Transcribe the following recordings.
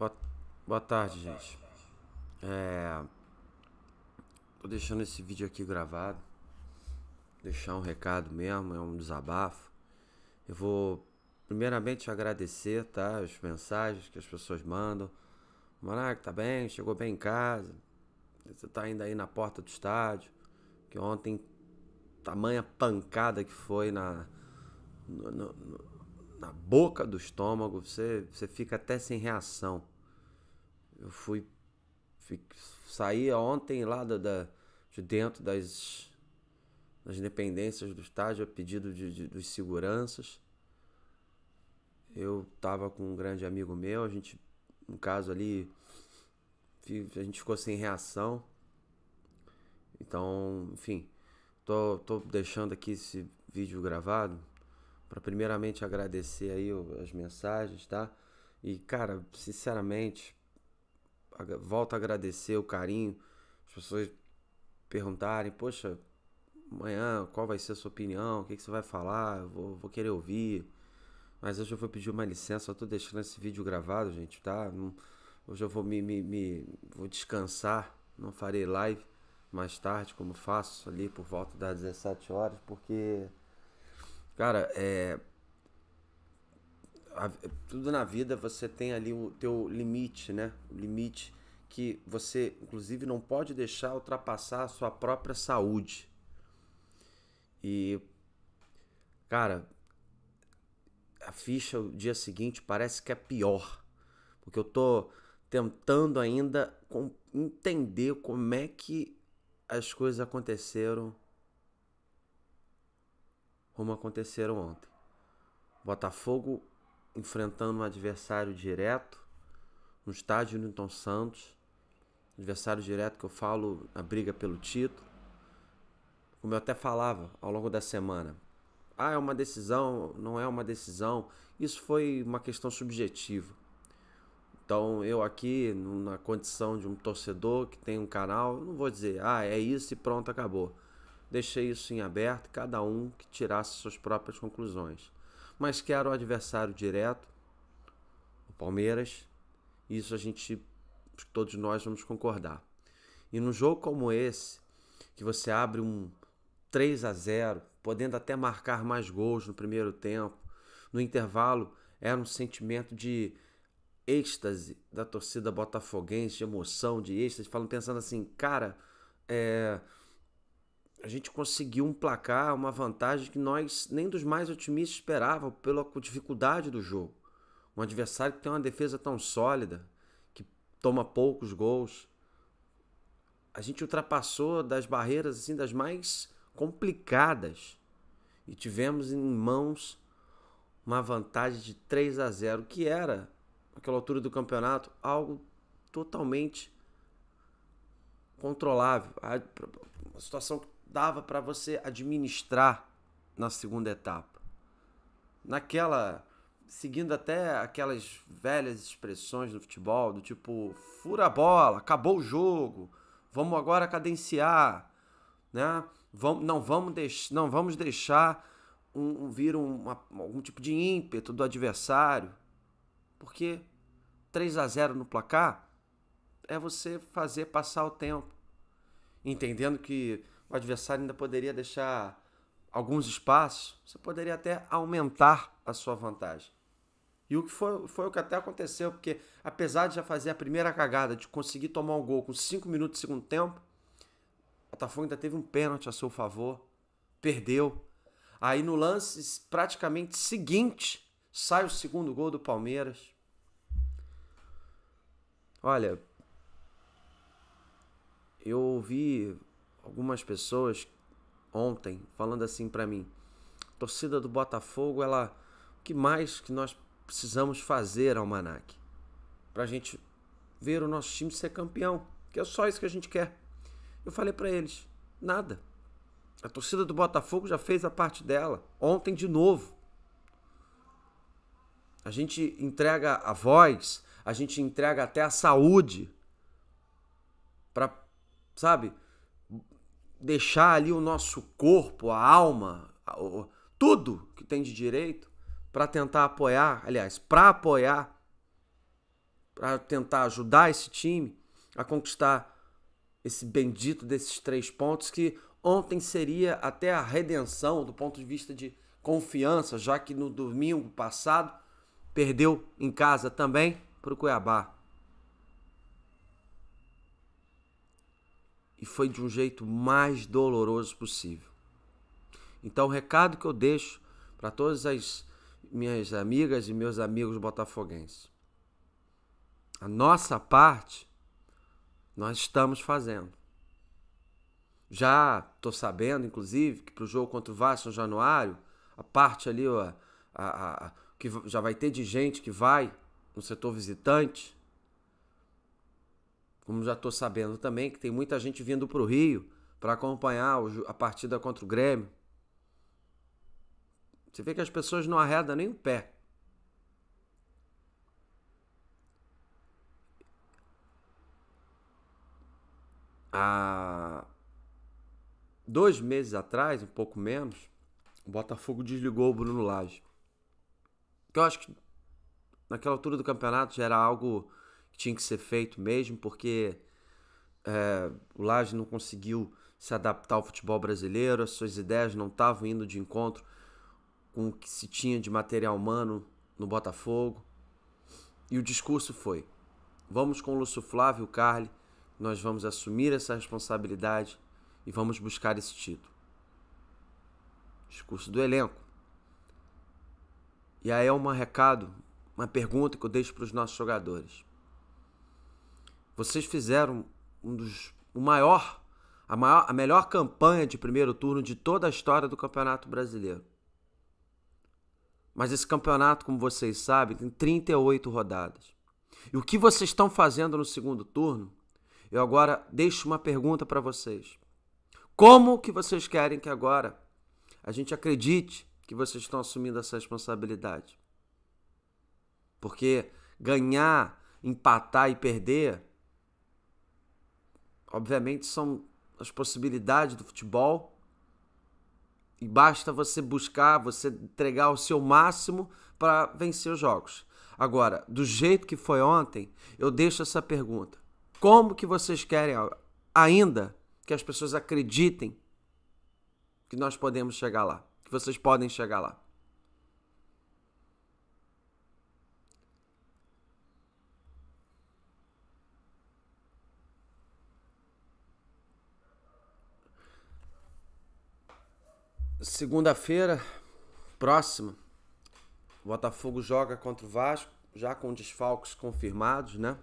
Boa, boa tarde, gente. É, tô deixando esse vídeo aqui gravado. Deixar um recado mesmo, é um desabafo. Eu vou primeiramente agradecer, tá? As mensagens que as pessoas mandam. Maraca, tá bem? Chegou bem em casa. Você tá ainda aí na porta do estádio. Que ontem, tamanha pancada que foi na, no, no, na boca do estômago, você, você fica até sem reação. Eu fui. fui saí ontem lá da, da, de dentro das, das dependências do estádio, a pedido de, de, dos seguranças. Eu tava com um grande amigo meu, a gente, no caso ali, a gente ficou sem reação. Então, enfim, tô, tô deixando aqui esse vídeo gravado para primeiramente agradecer aí as mensagens, tá? E cara, sinceramente, volto a agradecer o carinho, as pessoas perguntarem, poxa, amanhã qual vai ser a sua opinião, o que, que você vai falar, vou, vou, querer ouvir. Mas hoje eu vou pedir uma licença, eu tô deixando esse vídeo gravado, gente, tá? hoje eu vou me, me, me, vou descansar, não farei live mais tarde, como faço ali por volta das 17 horas, porque Cara, é. A, tudo na vida você tem ali o teu limite, né? O limite que você, inclusive, não pode deixar ultrapassar a sua própria saúde. E. Cara, a ficha o dia seguinte parece que é pior. Porque eu tô tentando ainda entender como é que as coisas aconteceram como aconteceram ontem. Botafogo enfrentando um adversário direto no estádio Newton Santos, adversário direto que eu falo a briga pelo título. Como eu até falava ao longo da semana, ah, é uma decisão, não é uma decisão. Isso foi uma questão subjetiva. Então, eu aqui, na condição de um torcedor que tem um canal, não vou dizer, ah, é isso e pronto, acabou. Deixei isso em aberto, cada um que tirasse suas próprias conclusões. Mas quero o adversário direto, o Palmeiras, isso a gente, todos nós vamos concordar. E num jogo como esse, que você abre um 3 a 0, podendo até marcar mais gols no primeiro tempo, no intervalo era um sentimento de êxtase da torcida botafoguense, de emoção, de êxtase, falando, pensando assim, cara, é, a gente conseguiu um placar, uma vantagem que nós nem dos mais otimistas esperávamos pela dificuldade do jogo. Um adversário que tem uma defesa tão sólida, que toma poucos gols. A gente ultrapassou das barreiras assim das mais complicadas e tivemos em mãos uma vantagem de 3 a 0, que era naquela altura do campeonato algo totalmente controlável. A situação dava para você administrar na segunda etapa. Naquela seguindo até aquelas velhas expressões do futebol, do tipo, fura a bola, acabou o jogo, vamos agora cadenciar, né? Vamos, não, vamos deix, não vamos deixar um, um vir um, uma, algum tipo de ímpeto do adversário, porque 3 a 0 no placar é você fazer passar o tempo, entendendo que o adversário ainda poderia deixar alguns espaços, você poderia até aumentar a sua vantagem. E o que foi, foi o que até aconteceu, porque apesar de já fazer a primeira cagada, de conseguir tomar um gol com cinco minutos de segundo tempo, o Botafogo ainda teve um pênalti a seu favor, perdeu. Aí no lance praticamente seguinte, sai o segundo gol do Palmeiras. Olha, eu ouvi algumas pessoas ontem falando assim para mim: torcida do Botafogo, ela o que mais que nós precisamos fazer ao Manac para a gente ver o nosso time ser campeão, que é só isso que a gente quer. Eu falei para eles: nada. A torcida do Botafogo já fez a parte dela ontem de novo. A gente entrega a voz, a gente entrega até a saúde para, sabe, deixar ali o nosso corpo, a alma, tudo que tem de direito para tentar apoiar, aliás, para apoiar, para tentar ajudar esse time a conquistar esse bendito desses três pontos que ontem seria até a redenção do ponto de vista de confiança, já que no domingo passado perdeu em casa também para o Cuiabá. e foi de um jeito mais doloroso possível. Então, o recado que eu deixo para todas as minhas amigas e meus amigos botafoguenses: a nossa parte nós estamos fazendo. Já estou sabendo, inclusive, que para o jogo contra o Vasco em Januário, a parte ali, a, a, a, que já vai ter de gente que vai no setor visitante, como já estou sabendo também, que tem muita gente vindo para o Rio para acompanhar a partida contra o Grêmio. Você vê que as pessoas não arredam nem o pé. Há dois meses atrás, um pouco menos, o Botafogo desligou o Bruno Lage. Que eu acho que naquela altura do campeonato já era algo que tinha que ser feito mesmo, porque é, o Laje não conseguiu se adaptar ao futebol brasileiro, as suas ideias não estavam indo de encontro com o que se tinha de material humano no Botafogo. E o discurso foi: vamos com o Lúcio Flávio e o Carli, nós vamos assumir essa responsabilidade e vamos buscar esse título. Discurso do elenco. E aí é um recado, uma pergunta que eu deixo para os nossos jogadores. Vocês fizeram um dos o maior a maior a melhor campanha de primeiro turno de toda a história do Campeonato Brasileiro. Mas esse campeonato, como vocês sabem, tem 38 rodadas. E o que vocês estão fazendo no segundo turno? Eu agora deixo uma pergunta para vocês. Como que vocês querem que agora a gente acredite que vocês estão assumindo essa responsabilidade? Porque ganhar, empatar e perder obviamente, são as possibilidades do futebol. E basta você buscar, você entregar o seu máximo para vencer os jogos. Agora, do jeito que foi ontem, eu deixo essa pergunta. Como que vocês querem ainda que as pessoas acreditem que nós podemos chegar lá, que vocês podem chegar lá? Segunda-feira, próxima, o Botafogo joga contra o Vasco, já com desfalques confirmados, né?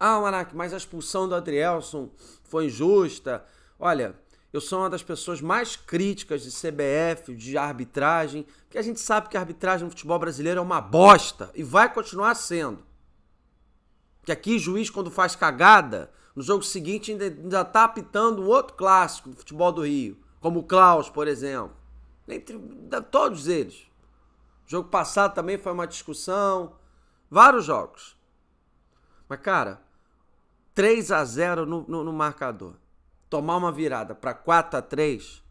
Ah, Manac, mas a expulsão do Adrielson foi injusta. Olha, eu sou uma das pessoas mais críticas de CBF, de arbitragem, porque a gente sabe que a arbitragem no futebol brasileiro é uma bosta e vai continuar sendo. Que aqui, juiz, quando faz cagada, no jogo seguinte ainda, ainda tá apitando um outro clássico do futebol do Rio como o Klaus, por exemplo. Entre todos eles. O jogo passado também foi uma discussão. Vários jogos. Mas, cara, 3 a 0 no, no, no marcador. Tomar uma virada para 4 a 3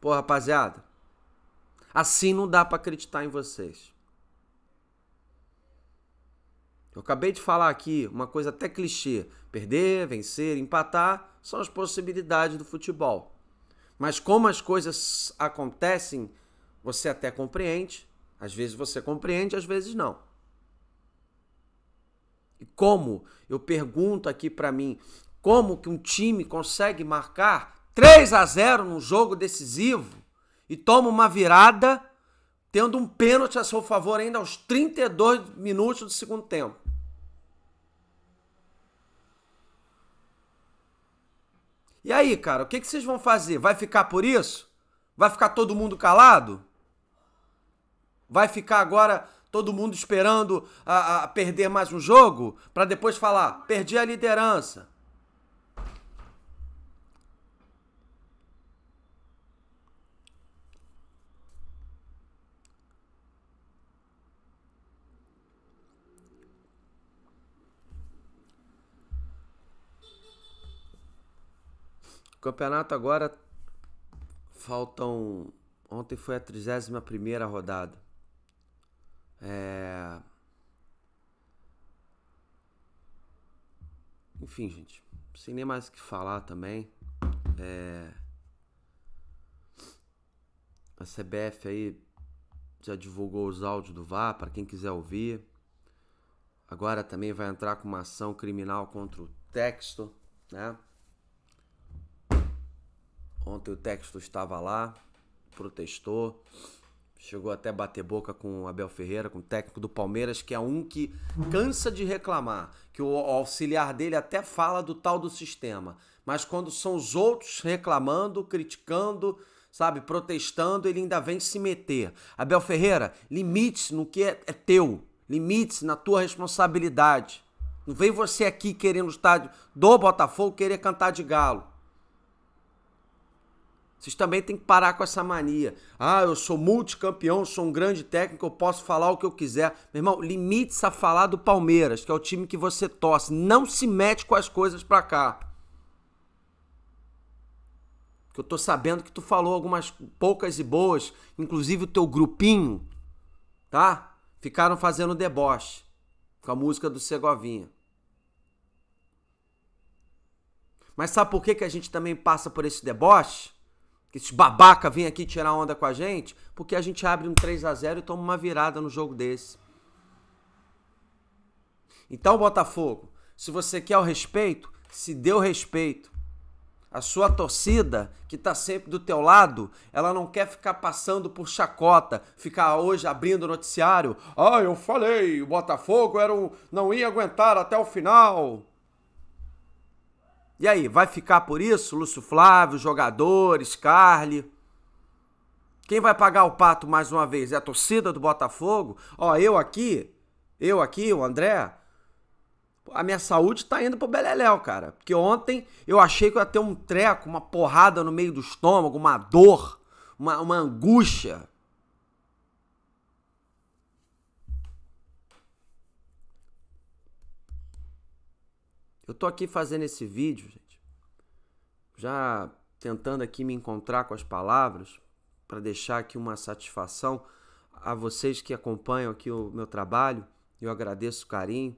Pô, rapaziada, assim não dá para acreditar em vocês. Eu acabei de falar aqui uma coisa até clichê: perder, vencer, empatar são as possibilidades do futebol. Mas como as coisas acontecem, você até compreende, às vezes você compreende, às vezes não. E como? Eu pergunto aqui para mim, como que um time consegue marcar 3 a 0 num jogo decisivo e toma uma virada tendo um pênalti a seu favor ainda aos 32 minutos do segundo tempo? E aí, cara, o que, que vocês vão fazer? Vai ficar por isso? Vai ficar todo mundo calado? Vai ficar agora todo mundo esperando a, a perder mais um jogo para depois falar: perdi a liderança, campeonato agora faltam. Ontem foi a 31 rodada. É... Enfim, gente. Sem nem mais o que falar também. É... A CBF aí já divulgou os áudios do VAR para quem quiser ouvir. Agora também vai entrar com uma ação criminal contra o Texto, né? Ontem o texto estava lá, protestou, chegou até bater boca com o Abel Ferreira, com o técnico do Palmeiras, que é um que cansa de reclamar, que o auxiliar dele até fala do tal do sistema, mas quando são os outros reclamando, criticando, sabe, protestando, ele ainda vem se meter. Abel Ferreira, limite-se no que é, é teu, limite-se na tua responsabilidade. Não vem você aqui querendo estádio do Botafogo querer cantar de galo. Vocês também têm que parar com essa mania. Ah, eu sou multicampeão, sou um grande técnico, eu posso falar o que eu quiser. Meu irmão, limite-se a falar do Palmeiras, que é o time que você torce. Não se mete com as coisas pra cá. Que eu tô sabendo que tu falou algumas poucas e boas, inclusive o teu grupinho, tá? Ficaram fazendo deboche com a música do Segovinha. Mas sabe por que, que a gente também passa por esse deboche? que esses babaca vêm aqui tirar onda com a gente, porque a gente abre um 3 a 0 e toma uma virada no jogo desse. Então, Botafogo, se você quer o respeito, se dê o respeito. A sua torcida, que está sempre do teu lado, ela não quer ficar passando por chacota, ficar hoje abrindo noticiário. Ah, eu falei, o Botafogo era um, não ia aguentar até o final. E aí, vai ficar por isso? Lúcio Flávio, jogadores, Carly? Quem vai pagar o pato mais uma vez? É a torcida do Botafogo? Ó, eu aqui, eu aqui, o André, a minha saúde tá indo pro beleléu, cara. Porque ontem eu achei que eu ia ter um treco, uma porrada no meio do estômago, uma dor, uma, uma angústia. Eu tô aqui fazendo esse vídeo, gente, já tentando aqui me encontrar com as palavras para deixar aqui uma satisfação a vocês que acompanham aqui o meu trabalho. Eu agradeço o carinho.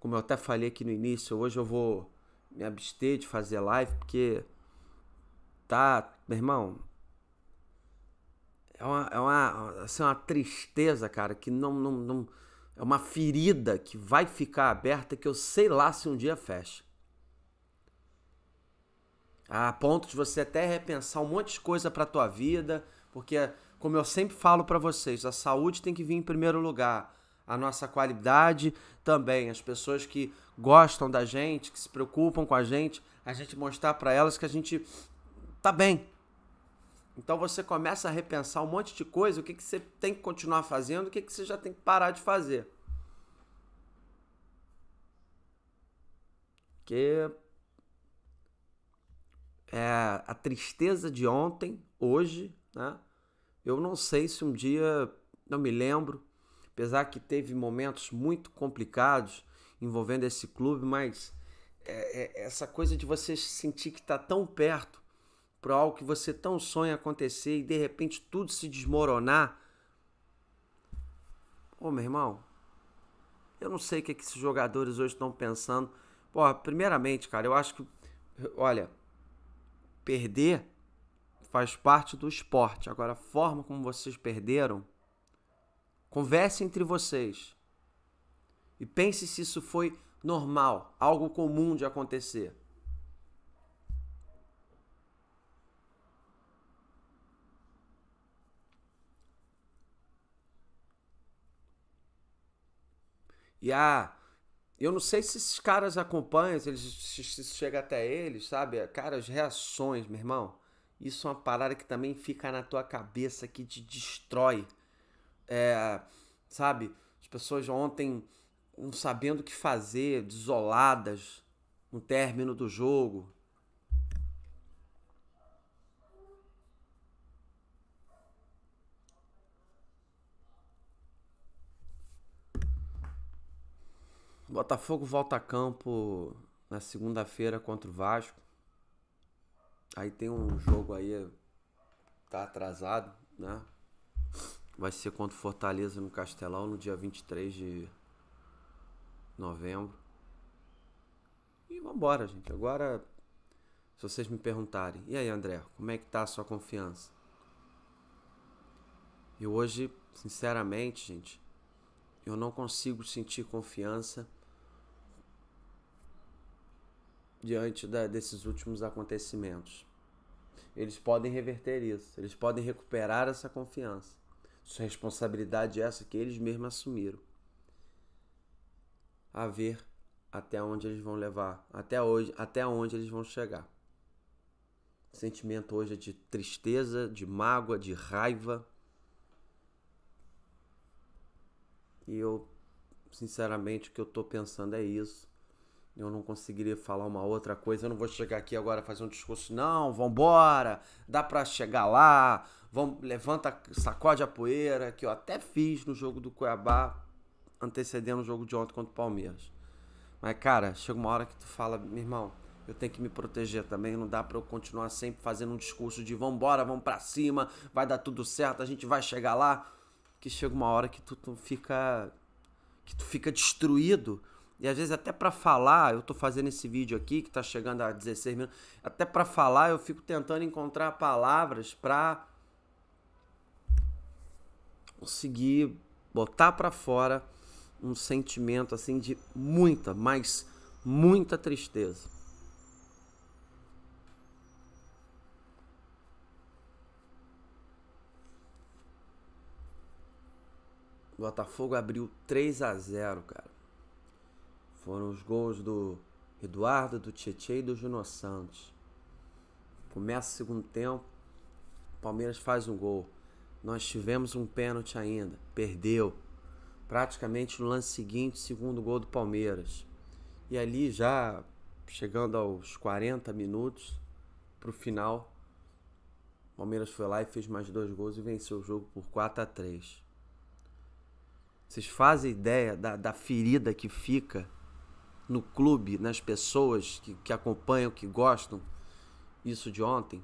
Como eu até falei aqui no início, hoje eu vou me abster de fazer live porque tá, meu irmão, é uma, é uma, assim, uma tristeza, cara, que não, não, não é uma ferida que vai ficar aberta que eu sei lá se um dia fecha. A ponto de você até repensar um monte de coisa para tua vida, porque como eu sempre falo para vocês, a saúde tem que vir em primeiro lugar, a nossa qualidade também, as pessoas que gostam da gente, que se preocupam com a gente, a gente mostrar para elas que a gente tá bem, então você começa a repensar um monte de coisa, o que, que você tem que continuar fazendo, o que, que você já tem que parar de fazer. Que é a tristeza de ontem, hoje, né? Eu não sei se um dia, não me lembro, apesar que teve momentos muito complicados envolvendo esse clube, mas é, é essa coisa de você sentir que está tão perto para algo que você tão sonha acontecer e de repente tudo se desmoronar. Ô, meu irmão, eu não sei o que, é que esses jogadores hoje estão pensando. Pô, primeiramente, cara, eu acho que, olha, perder faz parte do esporte. Agora, a forma como vocês perderam, converse entre vocês. E pense se isso foi normal, algo comum de acontecer. E ah, eu não sei se esses caras acompanham, se, eles, se chega até eles, sabe? Cara, as reações, meu irmão. Isso é uma parada que também fica na tua cabeça, que te destrói. É, sabe? As pessoas ontem não sabendo o que fazer, desoladas no término do jogo. Botafogo volta a campo na segunda-feira contra o Vasco. Aí tem um jogo aí, tá atrasado, né? Vai ser contra o Fortaleza no Castelão no dia 23 de novembro. E vambora, gente. Agora, se vocês me perguntarem, e aí, André, como é que tá a sua confiança? Eu hoje, sinceramente, gente, eu não consigo sentir confiança diante da, desses últimos acontecimentos. Eles podem reverter isso, eles podem recuperar essa confiança. Sua responsabilidade é essa que eles mesmos assumiram. A ver até onde eles vão levar, até hoje, até onde eles vão chegar. O sentimento hoje é de tristeza, de mágoa, de raiva. E eu, sinceramente, o que eu estou pensando é isso eu não conseguiria falar uma outra coisa. Eu não vou chegar aqui agora fazer um discurso, não, vambora, dá pra chegar lá, vamos, levanta, sacode a poeira, que eu até fiz no jogo do Cuiabá, antecedendo o jogo de ontem contra o Palmeiras. Mas, cara, chega uma hora que tu fala, meu irmão, eu tenho que me proteger também, não dá para eu continuar sempre fazendo um discurso de vambora, vamos pra cima, vai dar tudo certo, a gente vai chegar lá. Que chega uma hora que tu, tu fica. que tu fica destruído e às vezes até para falar, eu tô fazendo esse vídeo aqui que tá chegando a 16 minutos, até para falar eu fico tentando encontrar palavras para conseguir botar para fora um sentimento assim de muita, mas muita tristeza. Botafogo abriu 3 a 0, cara. Foram os gols do Eduardo, do Tietchan e do Juno Santos. Começa o segundo tempo, o Palmeiras faz um gol. Nós tivemos um pênalti ainda, perdeu. Praticamente no lance seguinte, segundo gol do Palmeiras. E ali já chegando aos 40 minutos para o final, o Palmeiras foi lá e fez mais dois gols e venceu o jogo por 4 a 3 Vocês fazem ideia da, da ferida que fica no clube, nas pessoas que, que acompanham, que gostam, isso de ontem,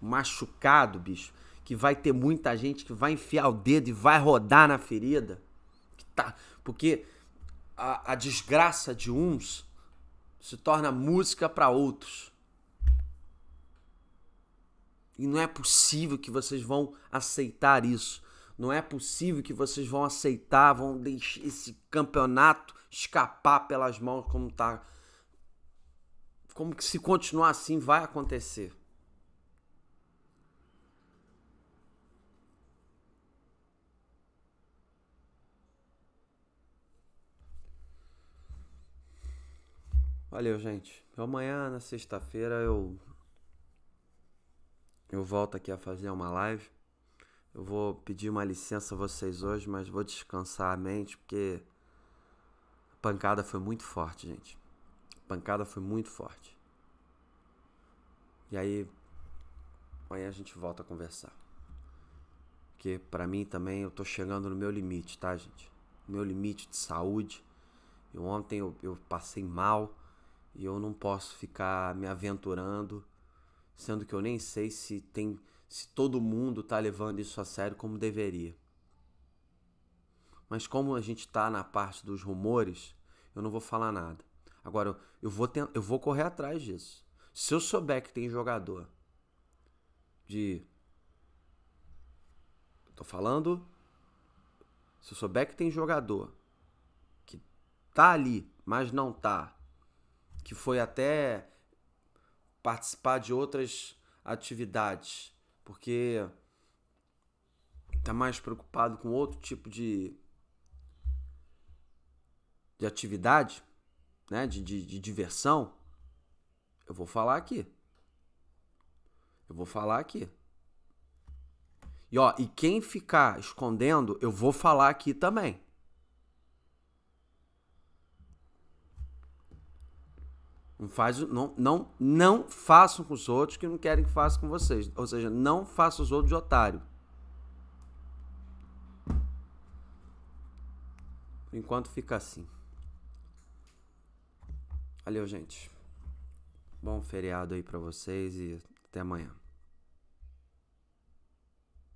machucado, bicho, que vai ter muita gente que vai enfiar o dedo e vai rodar na ferida, que tá, porque a, a desgraça de uns se torna música para outros. E não é possível que vocês vão aceitar isso. Não é possível que vocês vão aceitar, vão deixar esse campeonato escapar pelas mãos como tá. Como que se continuar assim vai acontecer. Valeu, gente. Amanhã, na sexta-feira, eu. Eu volto aqui a fazer uma live. Eu vou pedir uma licença a vocês hoje, mas vou descansar a mente, porque Pancada foi muito forte, gente. Pancada foi muito forte. E aí, amanhã a gente volta a conversar. Porque para mim também eu tô chegando no meu limite, tá, gente? Meu limite de saúde. E ontem eu, eu passei mal e eu não posso ficar me aventurando, sendo que eu nem sei se tem se todo mundo tá levando isso a sério como deveria. Mas como a gente está na parte dos rumores, eu não vou falar nada. Agora, eu vou, ter, eu vou correr atrás disso. Se eu souber que tem jogador de. tô falando. Se eu souber que tem jogador que tá ali, mas não tá, que foi até participar de outras atividades, porque tá mais preocupado com outro tipo de de atividade, né, de, de, de diversão, eu vou falar aqui. Eu vou falar aqui. E ó, e quem ficar escondendo, eu vou falar aqui também. Não, faz, não, não, não façam com os outros que não querem que façam com vocês. Ou seja, não façam os outros de otário. Por enquanto fica assim. Valeu, gente. Bom feriado aí para vocês e até amanhã.